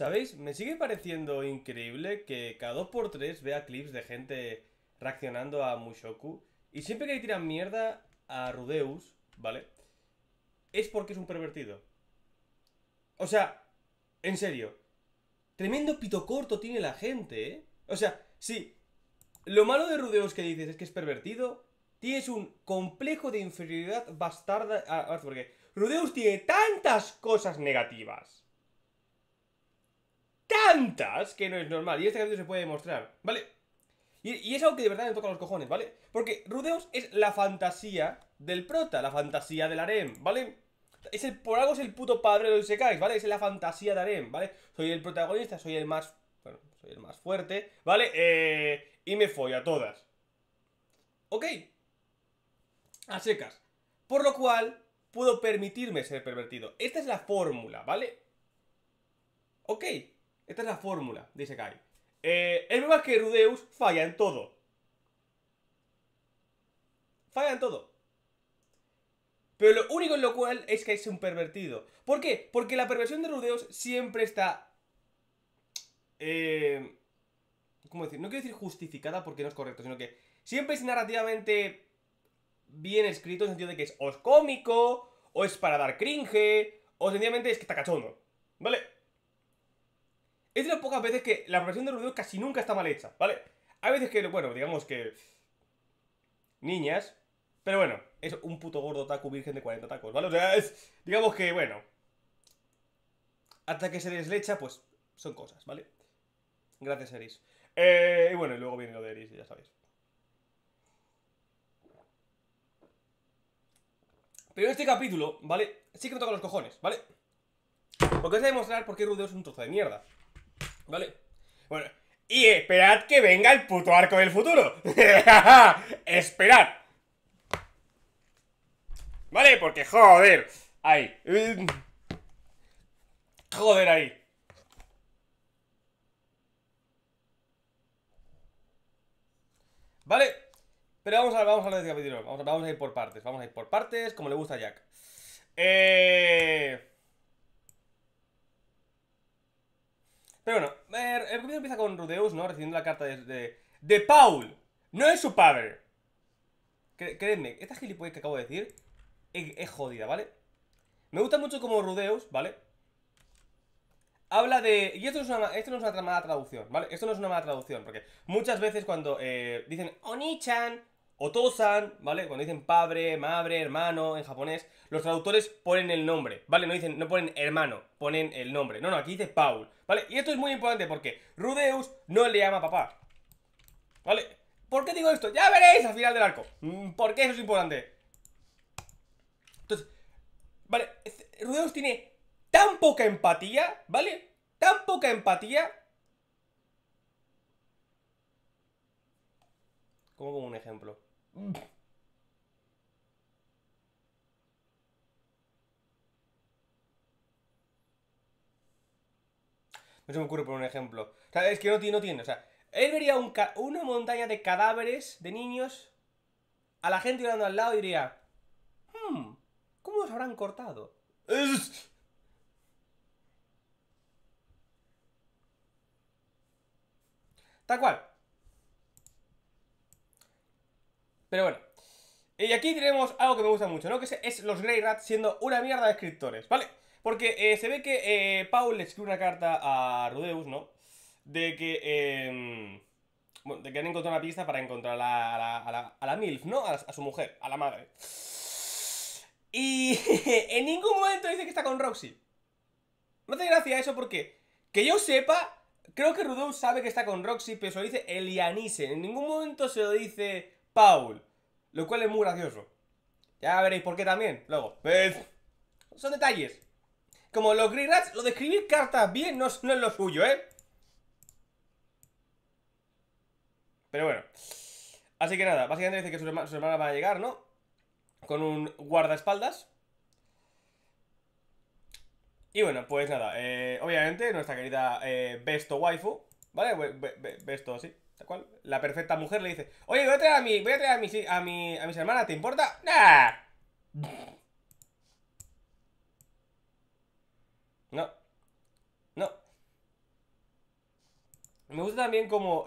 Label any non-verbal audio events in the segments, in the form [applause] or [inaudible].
¿Sabéis? Me sigue pareciendo increíble que cada 2x3 vea clips de gente reaccionando a Mushoku. Y siempre que le tiran mierda a Rudeus, ¿vale? Es porque es un pervertido. O sea, en serio. Tremendo pito corto tiene la gente, ¿eh? O sea, sí. Lo malo de Rudeus que dices es que es pervertido. Tienes un complejo de inferioridad bastarda. ver, ah, porque Rudeus tiene tantas cosas negativas tantas que no es normal. Y este capítulo se puede demostrar, ¿vale? Y, es algo que de verdad me toca los cojones, ¿vale? Porque Rudeus es la fantasía del prota, la fantasía del harem, ¿vale? Es por algo es el puto padre de los ¿vale? Es la fantasía de harem, ¿vale? Soy el protagonista, soy el más... Bueno, soy el más fuerte, ¿vale? Eh, y me follo a todas. ¿Ok? A secas. Por lo cual, puedo permitirme ser pervertido. Esta es la fórmula, ¿vale? Ok. Esta es la fórmula dice Kai. Eh, el problema es que Rudeus falla en todo. Falla en todo. Pero lo único en lo cual es que es un pervertido. ¿Por qué? Porque la perversión de Rudeus siempre está... Eh, ¿Cómo decir? No quiero decir justificada porque no es correcto, sino que siempre es narrativamente bien escrito en el sentido de que es o es cómico, o es para dar cringe, o sencillamente es que está cachondo. ¿Vale? Es de las pocas veces que la versión de Rudeo casi nunca está mal hecha, ¿vale? Hay veces que, bueno, digamos que... Niñas. Pero bueno, es un puto gordo taco virgen de 40 tacos, ¿vale? O sea, es, digamos que, bueno... Hasta que se deslecha, pues son cosas, ¿vale? Gracias, Eris. Eh, y bueno, y luego viene lo de Eris, ya sabéis. Pero en este capítulo, ¿vale? Sí que me toca los cojones, ¿vale? Porque os voy a demostrar por qué Rudeo es un trozo de mierda. ¿Vale? Bueno, y esperad que venga el puto arco del futuro. [laughs] esperad. ¿Vale? Porque joder. Ahí. Joder ahí. ¿Vale? Pero vamos a, vamos a hablar de este Vamos a, vamos a ir por partes. Vamos a ir por partes, como le gusta a Jack. Eh... Pero bueno, eh, el comienzo empieza con Rudeus, ¿no? Recibiendo la carta de, de, Paul. No es su padre. esta gilipollas que acabo de decir es, jodida, ¿vale? Me gusta mucho como Rudeus, ¿vale? habla de... Y esto no, es una, esto no mala traducción, ¿vale? Esto no es una mala traducción, porque muchas veces cuando eh, dicen Oni-chan, Otosan, ¿vale? Cuando dicen padre, madre, hermano en japonés, los traductores ponen el nombre, ¿vale? No dicen, no ponen hermano, ponen el nombre. No, no, aquí dice Paul, ¿vale? Y esto es muy importante porque Rudeus no le llama papá, ¿vale? ¿Por qué digo esto? Ya veréis al final del arco. Mm, ¿Por qué eso es importante? Entonces, ¿vale? Este, Rudeus tiene tan poca empatía, ¿vale? Tan poca empatía como como un ejemplo? No se me ocurre por un ejemplo. O sea, es que no tiene, no tiene. O sea, él vería una montaña de cadáveres de niños a la gente llorando al lado y diría: hmm, ¿Cómo los habrán cortado? Tal cual. Pero bueno. Y aquí tenemos algo que me gusta mucho, ¿no? Que es los Grey Rats siendo una mierda de escritores, ¿vale? Porque eh, se ve que eh, Paul le escribe una carta a Rudeus, ¿no? De que... Em, bueno, de que han encontrado una pista para encontrar a la, a MILF, ¿no? A, su mujer, a la madre. Y [laughs] en ningún momento dice que está con Roxy. No hace gracia eso porque... Que yo sepa, creo que Rudeus sabe que está con Roxy, pero se lo dice Elianise. En ningún momento se lo dice Paul. Lo cual es muy gracioso. Ya veréis por qué también, luego. Pues, son detalles. Como los Green Rats, lo de escribir cartas bien no, es lo suyo, ¿eh? Pero bueno. Así que nada, básicamente dice que su hermana Va a llegar, ¿no? Con un guardaespaldas. Y bueno, pues nada, eh, obviamente nuestra querida eh, Besto Waifu, ¿vale? besto así, la perfecta mujer le dice, oye, voy a traer a, mi, a, mis, hermanas, ¿te importa? No. No. Me gusta también como...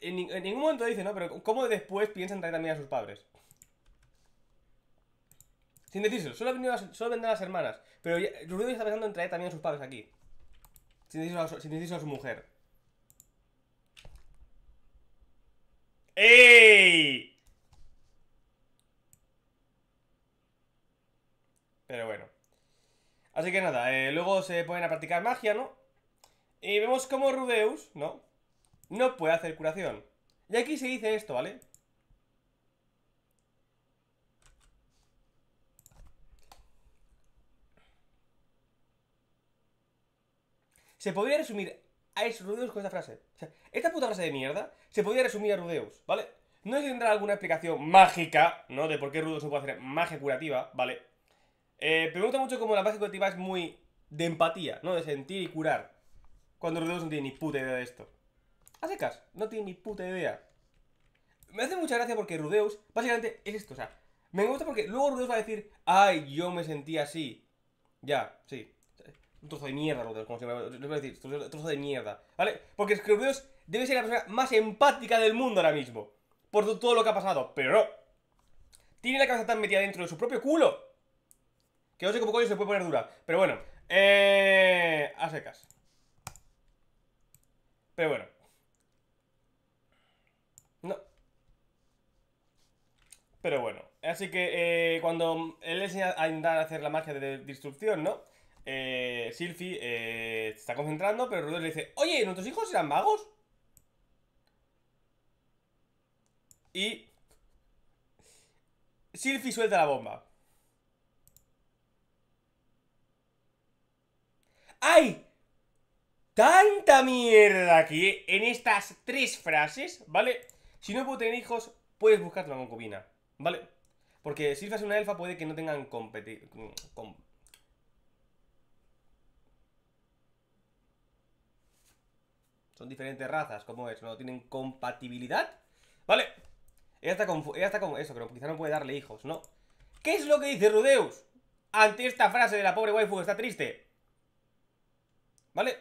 En, ningún momento dice, ¿no? Pero cómo después piensan traer también a sus padres. Sin eso, solo, las, a las hermanas. Pero Rubio está pensando en traer también a sus padres aquí. Sin decir sin a su mujer. ¡Ey! Pero bueno. Así que nada, eh, luego se ponen a practicar magia, ¿no? Y vemos como Rudeus, ¿no? No puede hacer curación. Y aquí se dice esto, ¿vale? Se podría resumir es Rudeus con esta frase. esta puta frase de mierda se podía resumir a Rudeus, ¿vale? No hay que tendrá alguna explicación mágica, ¿no? De por qué Rudeus no puede hacer magia curativa, ¿vale? Eh, Pregunta mucho como la magia curativa es muy de empatía, ¿no? De sentir y curar. Cuando Rudeus no tiene ni puta idea de esto. Así secas, no tiene ni puta idea. Me hace mucha gracia porque Rudeus, básicamente, es esto, o sea, me gusta porque luego Rudeus va a decir, ay, yo me sentí así. Ya, sí, un trozo de mierda, lo como se voy decir, trozo de mierda, ¿vale? Porque Scroobius debe ser la persona más empática del mundo ahora mismo, por todo lo que ha pasado, pero no. Tiene la cabeza tan metida dentro de su propio culo, que no sé cómo coño se puede poner dura, pero bueno, eh, a secas. Pero bueno. No. Pero bueno. Así que eh, cuando él enseña a intentar hacer la magia de destrucción, ¿no? eh, eh está concentrando, pero Rudolf le dice, oye, ¿nuestros hijos eran magos? Y... Silphy suelta la bomba. ¡Ay! tanta mierda aquí en estas tres frases, ¿vale? Si no puedo tener hijos, puedes buscarte una concubina, ¿vale? Porque si es una elfa, puede que no tengan competir. Mm, Son diferentes razas, ¿cómo es, no tienen compatibilidad. Vale. Ella está con, ella está con eso, pero quizá no puede darle hijos, ¿no? ¿Qué es lo que dice Rudeus? Ante esta frase de la pobre waifu está triste. ¿Vale?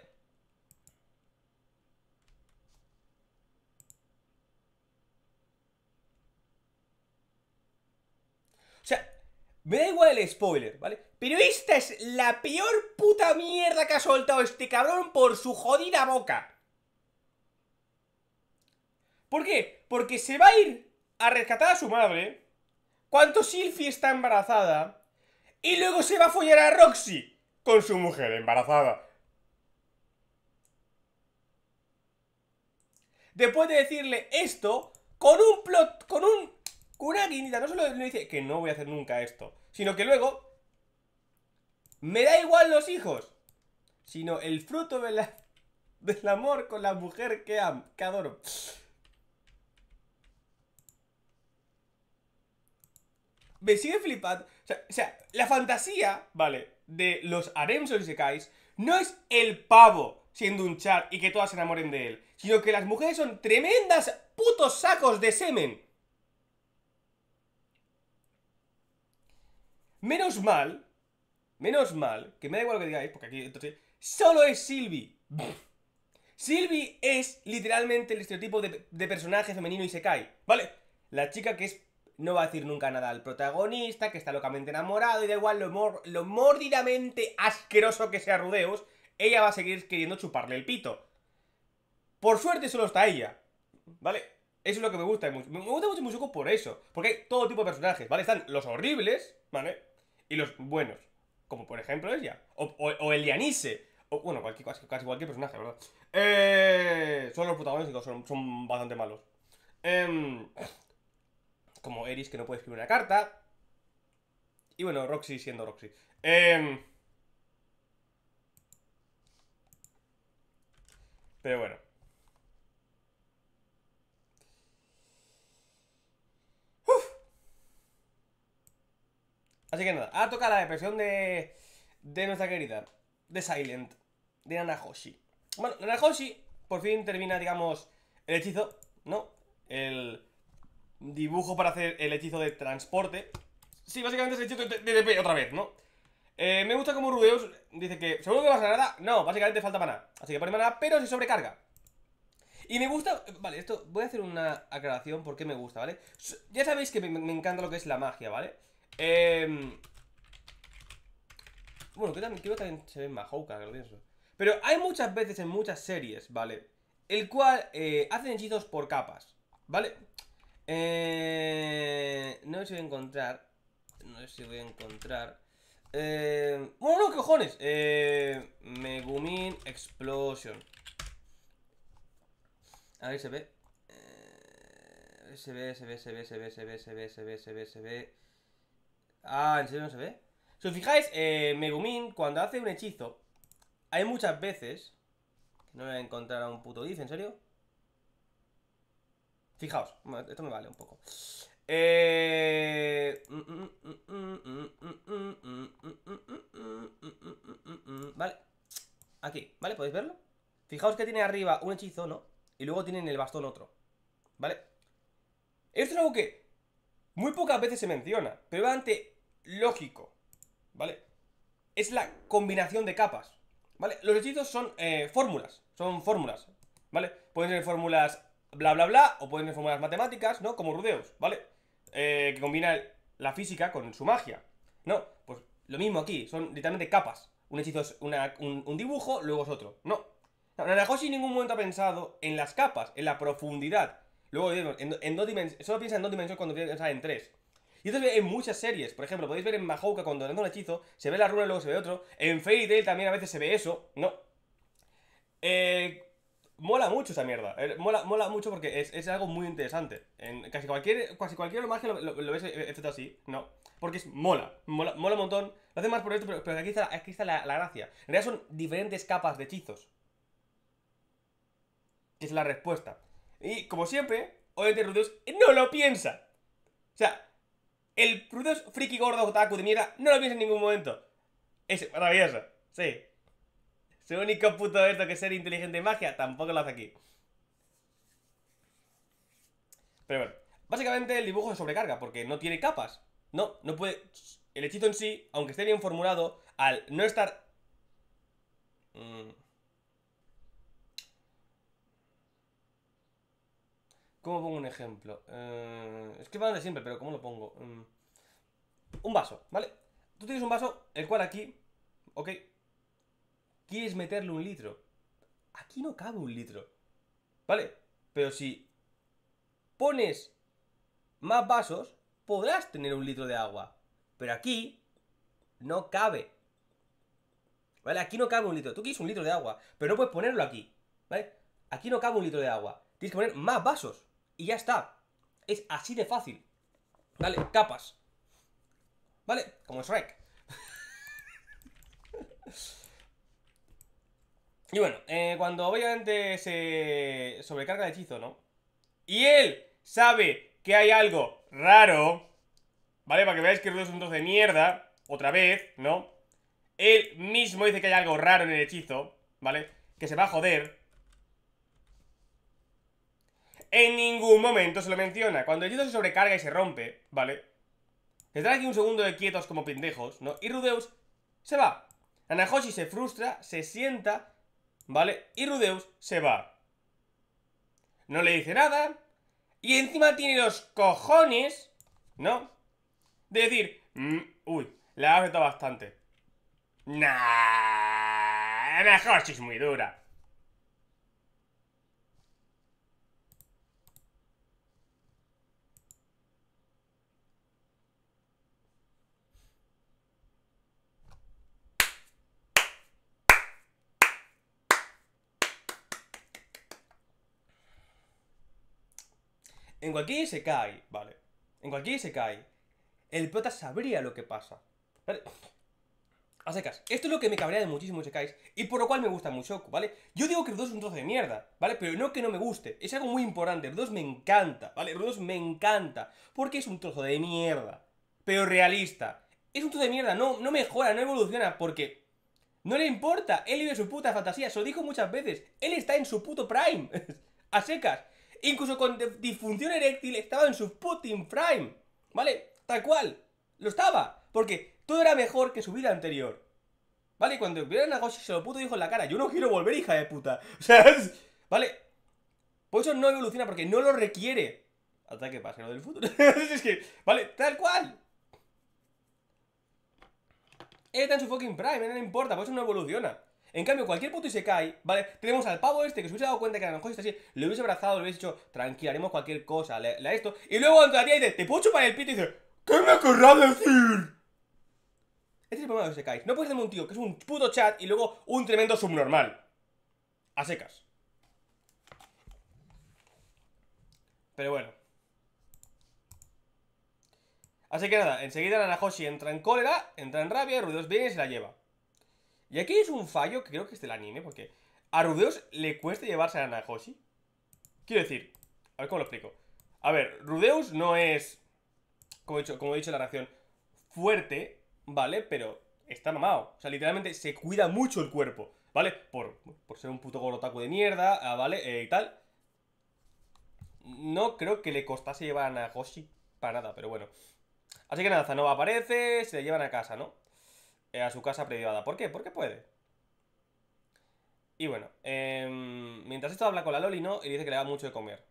O sea, me da igual el spoiler, ¿vale? Pero esta es la peor puta mierda que ha soltado este cabrón por su jodida boca. ¿Por qué? Porque se va a ir a rescatar a su madre, cuando Sylvie está embarazada, y luego se va a follar a Roxy con su mujer embarazada. Después de decirle esto, con un plot, con un, con una no solo le dice que no voy a hacer nunca esto, sino que luego me da igual los hijos, sino el fruto del amor con la mujer que, am, que adoro. me sigue flipando. O sea, la fantasía, ¿vale? De los y o isekais no es el pavo siendo un char y que todas se enamoren de él, sino que las mujeres son tremendas putos sacos de semen. Menos mal, menos mal, que me da igual lo que digáis, porque aquí entonces solo es Sylvie. Sylvie es literalmente el estereotipo de, de personaje femenino y se cae, ¿vale? La chica que es no va a decir nunca nada al protagonista, que está locamente enamorado y da igual lo, mordidamente asqueroso que sea Rudeus, ella va a seguir queriendo chuparle el pito. Por suerte solo está ella, ¿vale? Eso es lo que me gusta. Me gusta mucho músico por eso, porque hay todo tipo de personajes, ¿vale? Están los horribles, ¿vale? Y los buenos, como por ejemplo ella, o, o, el Dianise, O, bueno, cualquier, casi, cualquier personaje, ¿verdad? Eh, son los protagonistas, son, son bastante malos. Eh, como Eris que no puede escribir una carta. Y bueno, Roxy siendo Roxy. Em, pero bueno. Así que nada, ahora toca la depresión de, de nuestra querida, de Silent, de Nanahoshi. Bueno, Nanahoshi por fin termina, digamos, el hechizo, ¿no? El, Dibujo para hacer el hechizo de transporte. Sí, básicamente es el hechizo de DP, otra vez, ¿no? Eh, me gusta como Rudeus dice que ¿Seguro que vas a nada? No, básicamente falta maná Así que pone maná, pero se sobrecarga Y me gusta... Vale, esto... Voy a hacer una aclaración porque me gusta, ¿vale? Ya sabéis que me, encanta lo que es la magia, ¿vale? Eh... Bueno, creo que también se ve en Pero hay muchas veces en muchas series, ¿vale? El cual eh, hacen hechizos por capas, ¿vale? Eh, no sé si voy a encontrar. No sé si voy a encontrar. Eh, bueno, no, cojones. Eh, Megumin Explosion. A ver, se ve. Eh, se ve, se ve, se ve, se ve, se ve, se ve, se ve, se ve, se ve. Ah, ¿en serio no se ve? Si os fijáis, eh, Megumin, cuando hace un hechizo, hay muchas veces. Que no voy a encontrar a un puto dice, ¿en serio? Fijaos, esto me vale un poco. Vale, aquí, ¿vale? ¿Podéis verlo? Fijaos que tiene arriba un hechizo, ¿no? Y luego tiene en el bastón otro, ¿vale? Esto es algo que muy pocas veces se menciona, pero es bastante lógico, ¿vale? Es la combinación de capas, ¿vale? Los hechizos son fórmulas, son fórmulas, ¿vale? Pueden ser fórmulas bla, bla, bla, o pueden las matemáticas, ¿no? Como Rudeus, ¿vale? Eh, que combina la física con su magia. No, pues lo mismo aquí, son literalmente capas. Un hechizo es una, un, dibujo, luego es otro. No. no en ningún momento ha pensado en las capas, en la profundidad. Luego, en, en dos dimensiones, solo piensa en dos dimensiones cuando piensa en tres. Y esto se ve en muchas series. Por ejemplo, podéis ver en Mahouka cuando dan un hechizo, se ve la runa y luego se ve otro. En Fairy también a veces se ve eso. No. Eh, mola mucho esa mierda. Eh, mola, mola mucho porque es, algo muy interesante. En casi cualquier, casi cualquier lo, lo, ves eh, así, no. Porque es mola, mola, mola un montón. Lo hacen más por esto, pero, aquí está, la, gracia. En realidad son diferentes capas de hechizos. es la respuesta. Y como siempre, obviamente Rudeus no lo piensa. O sea, el Rudeus friki gordo otaku de mierda no lo piensa en ningún momento. Es maravilloso, sí. Su único puto esto que ser inteligente en magia, tampoco lo hace aquí. Pero bueno, básicamente el dibujo se sobrecarga porque no tiene capas. No, no puede... El hechizo en sí, aunque esté bien formulado, al no estar... Mm. ¿Cómo pongo un ejemplo? Eh, es que va siempre, pero ¿cómo lo pongo? Mm. Un vaso, ¿vale? Tú tienes un vaso, el cual aquí, ok, quieres meterle un litro. Aquí no cabe un litro. ¿Vale? Pero si pones más vasos, podrás tener un litro de agua. Pero aquí no cabe. ¿Vale? Aquí no cabe un litro. Tú quieres un litro de agua, pero no puedes ponerlo aquí. ¿Vale? Aquí no cabe un litro de agua. Tienes que poner más vasos. Y ya está. Es así de fácil. ¿Vale? Capas. ¿Vale? Como Shrek. [laughs] Y bueno, eh, cuando obviamente se sobrecarga el hechizo, ¿no? Y él sabe que hay algo raro, ¿vale? Para que veáis que Rudeus es un trozo de mierda, otra vez, ¿no? Él mismo dice que hay algo raro en el hechizo, ¿vale? Que se va a joder. En ningún momento se lo menciona. Cuando el hechizo se sobrecarga y se rompe, ¿vale? Se trae aquí un segundo de quietos como pendejos, ¿no? Y Rudeus se va. Anahoshi se frustra, se sienta ¿vale? Y Rudeus se va. No le dice nada. Y encima tiene los cojones, ¿no? De decir, mm, uy, le ha afectado bastante. Nah, mejor si es muy dura. En cualquier se cae, vale. En cualquier se cae. El prota sabría lo que pasa. ¿Vale? A secas. Esto es lo que me cabrea de muchísimo Isekais y por lo cual me gusta mucho, ¿vale? Yo digo que Rudos es un trozo de mierda, ¿vale? Pero no que no me guste. Es algo muy importante. Rudos me encanta, ¿vale? Rudos me encanta. Porque es un trozo de mierda. Pero realista. Es un trozo de mierda. No, no mejora, no evoluciona porque no le importa, él vive su puta fantasía, se lo dijo muchas veces. Él está en su puto prime. [laughs] a secas incluso con disfunción eréctil, estaba en su Putin prime, ¿vale? Tal cual, lo estaba, porque todo era mejor que su vida anterior. ¿Vale? cuando vieron a Goshi se lo puto dijo en la cara, yo no quiero volver, hija de puta. [laughs] O sea, ¿vale? Por eso no evoluciona, porque no lo requiere. Hasta que del futuro. [laughs] es que, ¿vale? Tal cual. Él está en su fucking prime, no le importa, por eso no evoluciona. En cambio, cualquier puto cae, ¿vale? Tenemos al pavo este que se hubiese dado cuenta que a lo está así, lo hubiese abrazado, le hubiese dicho, tranquila, haremos cualquier cosa, le, esto. Y luego cuando la tía dice, ¿te puedo chupar el pito? Y dice, ¿qué me querrá decir? Este es el problema de los cae. No puedes tener un tío que es un puto chat y luego un tremendo subnormal. A secas. Pero bueno. Así que nada, enseguida Nanahoshi entra en cólera, entra en rabia, ruidos bienes y se la lleva. Y aquí es un fallo que creo que es del anime, porque a Rudeus le cuesta llevarse a Nagoshi Quiero decir, a ver cómo lo explico. A ver, Rudeus no es, como he dicho, en la reacción, fuerte, ¿vale? Pero está mamado. O sea, literalmente se cuida mucho el cuerpo, ¿vale? Por, ser un puto gorotaco de mierda, ah, ¿vale? Eh, y tal. No creo que le costase llevar a Nagoshi para nada, pero bueno. Así que nada, Zanova aparece, se la llevan a casa, ¿no? Eh, a su casa privada. ¿Por qué? Porque puede. Y bueno, em, mientras esto habla con la Loli, ¿no? Y dice que le da mucho de comer.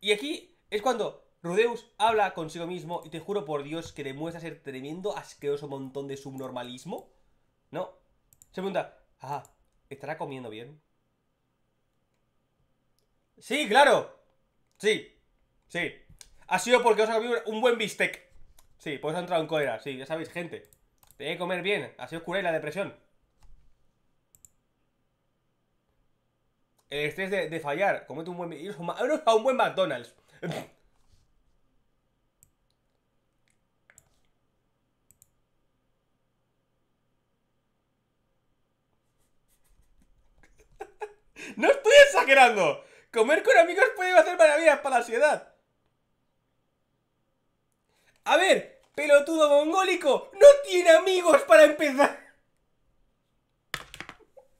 Y aquí es cuando Rudeus habla consigo mismo y te juro por Dios que demuestra ser tremendo, asqueroso montón de subnormalismo. ¿No? Se pregunta, ah, ¿estará comiendo bien? Sí, claro. Sí, sí. Ha sido porque os ha comido un buen bistec. Sí, pues ha entrado en cólera, sí, ya sabéis, gente. Tenéis que comer bien, así os curáis la depresión. El estrés de, fallar. Comete un buen... a un buen McDonald's. [laughs] ¡No estoy exagerando! Comer con amigos puede hacer maravillas para la ansiedad. A ver, pelotudo mongólico no tiene amigos para empezar.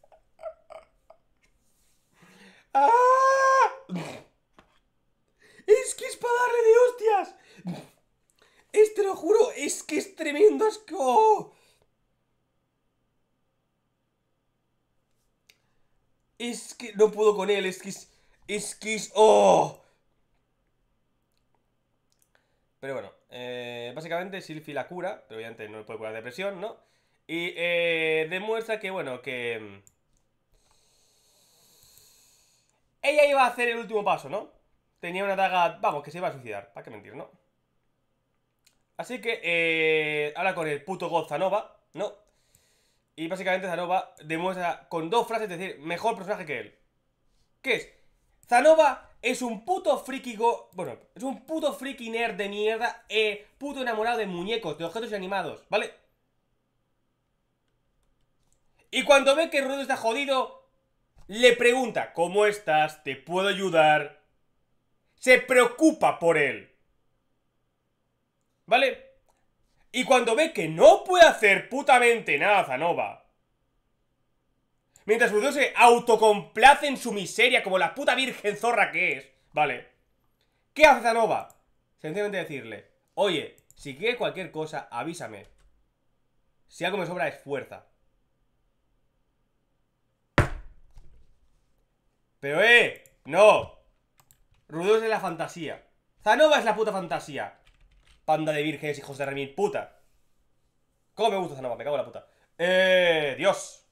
[laughs] ¡Ah! Es que es para darle de hostias. Este lo juro, es que es tremendo asco. Es que no puedo con él, es que es... Es que es... ¡Oh! Pero bueno, eh, básicamente Silfi la cura, pero obviamente no puede curar depresión, ¿no? Y eh, demuestra que, bueno, que... Mm, ella iba a hacer el último paso, ¿no? Tenía una daga... Vamos, que se iba a suicidar, ¿para qué mentir, no? Así que eh, habla con el puto God Zanova, ¿no? Y básicamente Zanova demuestra con dos frases, es decir, mejor personaje que él. ¿Qué es? Zanova es un puto friki go... Bueno, es un puto friki nerd de mierda eh, Puto enamorado de muñecos, de objetos animados, ¿vale? Y cuando ve que Rudo está jodido Le pregunta ¿Cómo estás? ¿Te puedo ayudar? Se preocupa por él ¿Vale? Y cuando ve que no puede hacer putamente nada Zanova Mientras Rudeus se autocomplace en su miseria como la puta virgen zorra que es. Vale. ¿Qué hace Zanova? Sencillamente decirle, oye, si quieres cualquier cosa, avísame. Si algo me sobra es fuerza. Pero, eh, no. Rudeus es la fantasía. Zanova es la puta fantasía. Panda de virgenes, hijos de remil, puta. ¿Cómo me gusta Zanova? Me cago en la puta. Eh, Dios.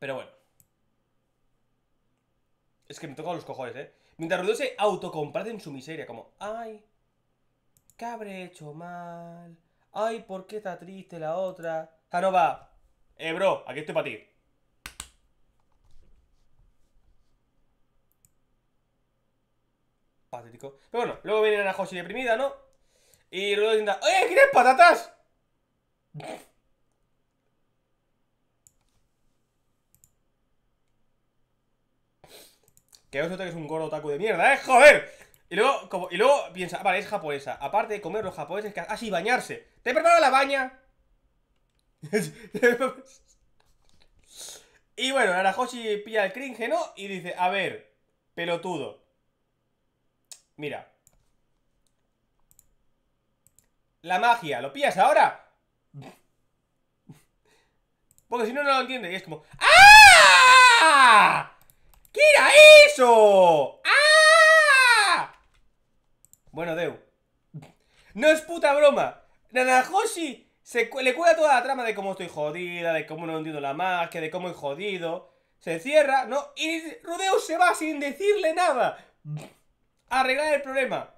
Pero bueno. Es que me tocan los cojones, ¿eh? Mientras Rudo se autocomparte en su miseria, como, ay, ¿qué habré hecho mal? Ay, ¿por qué está triste la otra? Janova, ah, eh, bro, aquí estoy para ti. Patético. Pero bueno, luego viene la Joshi deprimida, ¿no? Y Rudo dice, ¡Oye, ¿quieres patatas? Que que es un gordo de mierda, ¿eh? ¡Joder! Y luego, como, y luego piensa, ah, vale, es japonesa. Aparte de comer los japoneses, que... ah, sí, bañarse. ¿Te he preparado la baña? [laughs] y bueno, Narajoshi pilla el cringe, ¿no? Y dice, a ver, pelotudo. Mira. La magia, ¿lo pillas ahora? [laughs] Porque si no, no lo entiende. Y es como, ¡Ah! puta broma. Nanahoshi se le cuela toda la trama de cómo estoy jodida, de cómo no entiendo la magia, de cómo he jodido. Se cierra, ¿no? Y Rodeo se va sin decirle nada. A arreglar el problema.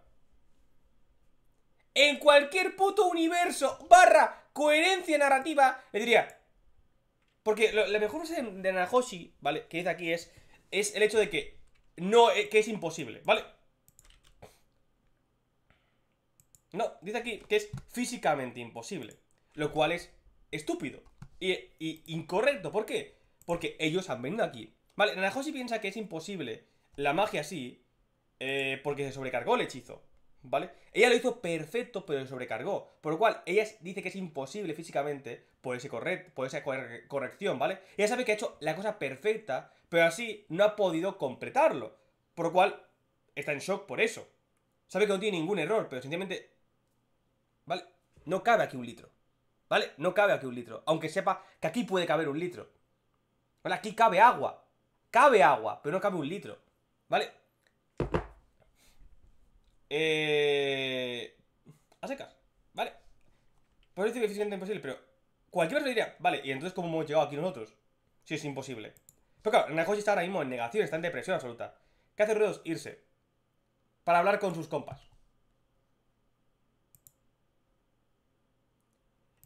En cualquier puto universo barra coherencia narrativa, le diría... Porque lo, mejor de Nanahoshi, ¿vale? Que dice aquí es, es el hecho de que no, eh, que es imposible, ¿vale? No, dice aquí que es físicamente imposible. Lo cual es estúpido y, incorrecto. ¿Por qué? Porque ellos han venido aquí. Vale, Nanajoshi piensa que es imposible la magia así eh, porque se sobrecargó el hechizo. ¿Vale? Ella lo hizo perfecto, pero se sobrecargó. Por lo cual, ella dice que es imposible físicamente por, ese esa corrección, ¿vale? Ella sabe que ha hecho la cosa perfecta, pero así no ha podido completarlo. Por lo cual, está en shock por eso. Sabe que no tiene ningún error, pero sencillamente ¿Vale? No cabe aquí un litro. ¿Vale? No cabe aquí un litro. Aunque sepa que aquí puede caber un litro. ¿Vale? Aquí cabe agua. Cabe agua, pero no cabe un litro. ¿Vale? Eh... A secas. ¿Vale? Por eso es imposible, pero... Cualquier persona diría, vale, ¿y entonces cómo hemos llegado aquí nosotros? Si es imposible. Pero claro, Nakoshi está ahora mismo en negación, está en depresión absoluta. ¿Qué hace Ruedos? Irse. Para hablar con sus compas.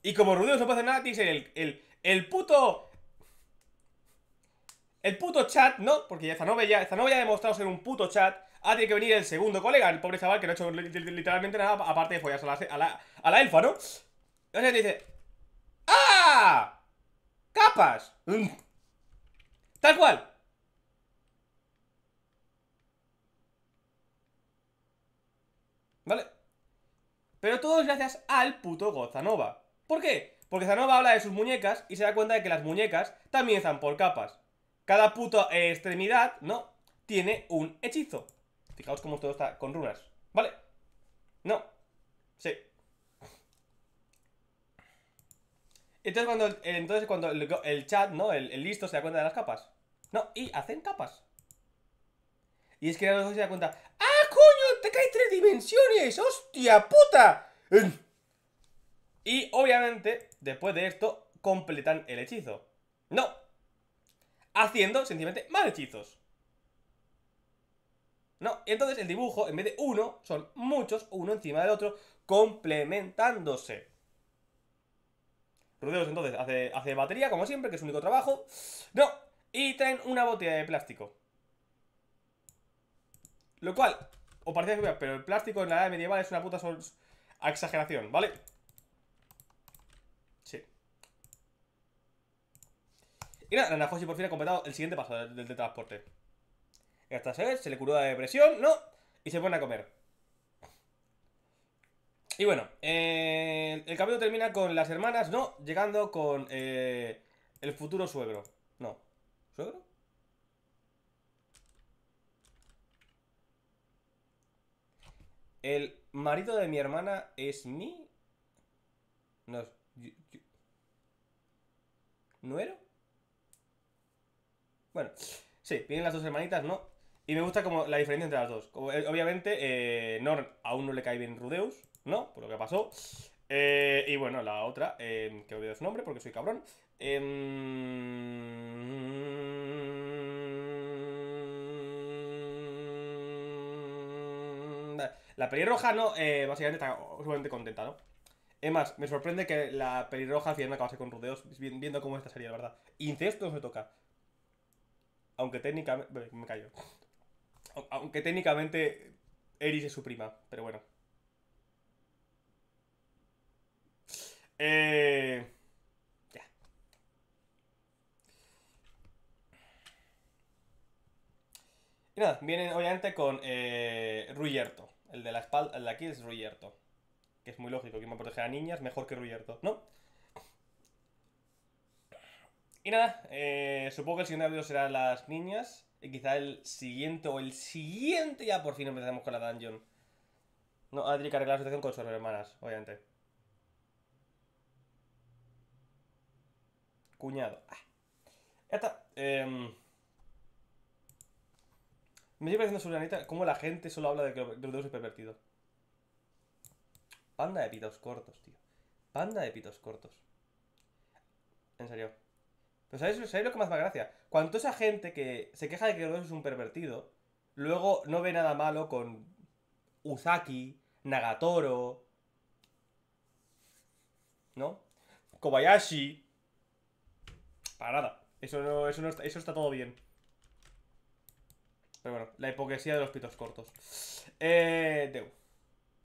Y como Rudeus no puede hacer nada, dice el, el, el puto... El puto chat, ¿no? Porque ya Zanova ya, ha demostrado ser un puto chat. Ah, tiene que venir el segundo colega, el pobre chaval que no ha hecho literalmente nada aparte de follarse a la, a la, elfa, ¿no? Entonces te dice... ¡Ah! ¡Capas! Mm. Tal cual. ¿Vale? Pero todo es gracias al puto Gozanova. ¿Por qué? Porque Zanova habla de sus muñecas y se da cuenta de que las muñecas también están por capas. Cada puta eh, extremidad, ¿no? Tiene un hechizo. Fijaos cómo todo está con runas. ¿Vale? No. Sí. Entonces cuando, el, entonces cuando el, chat, ¿no? El, listo se da cuenta de las capas. No, y hacen capas. Y es que se da cuenta... ¡Ah, coño! ¡Te cae tres dimensiones! ¡Hostia puta! Y obviamente, después de esto, completan el hechizo. No. Haciendo sencillamente más hechizos. No, y entonces el dibujo, en vez de uno, son muchos, uno encima del otro, complementándose. Rudeos entonces hace, batería, como siempre, que es su único trabajo. No, y traen una botella de plástico. Lo cual, o parecía que pero el plástico en la edad medieval es una puta exageración, ¿vale? Y nada, Nanafoshi por fin ha completado el siguiente paso del, transporte. Esta se, se le curó la depresión, ¿no? Y se pone a comer. Y bueno, eh, el capítulo termina con las hermanas, ¿no? Llegando con eh, el futuro suegro. No. ¿Suegro? El marido de mi hermana es mi... No, ¿Nuero? Bueno, sí, vienen las dos hermanitas, ¿no? Y me gusta como la diferencia entre las dos. Eh, obviamente, eh, aún no le cae bien Rudeus, ¿no? Por lo que pasó. Eh, y bueno, la otra, eh, que olvidado su nombre porque soy cabrón. Em, la pelirroja, no, eh, básicamente está sumamente contenta, ¿no? Es más, me sorprende que la pelirroja al final acabase con Rudeus, viendo cómo esta sería, la verdad. Incesto no se toca. Aunque técnicamente. Me callo. Aunque técnicamente Eris es su prima, pero bueno. Eh. Ya. Y nada, vienen obviamente con eh, Ruyerto. El de la espalda, el de aquí es Ruyerto. Que es muy lógico, Que me protege a niñas mejor que Ruyerto, ¿no? Y nada, eh, supongo que el siguiente vídeo será las niñas. Y quizá el siguiente o el siguiente ya por fin empezamos con la dungeon. No, Adri que la situación con sus hermanas, obviamente. Cuñado. Ah. Ya está. Em. me sigue pareciendo surrealista cómo la gente solo habla de que los dos es pervertidos Panda de pitos cortos, tío. Panda de pitos cortos. En serio pues ¿sabéis, lo que más me hace gracia? Cuando esa gente que se queja de que Dios es un pervertido, luego no ve nada malo con Uzaki, Nagatoro, ¿no? Kobayashi. Para nada. Eso, eso, está, eso está todo bien. Pero bueno, la hipocresía de los pitos cortos. Eh,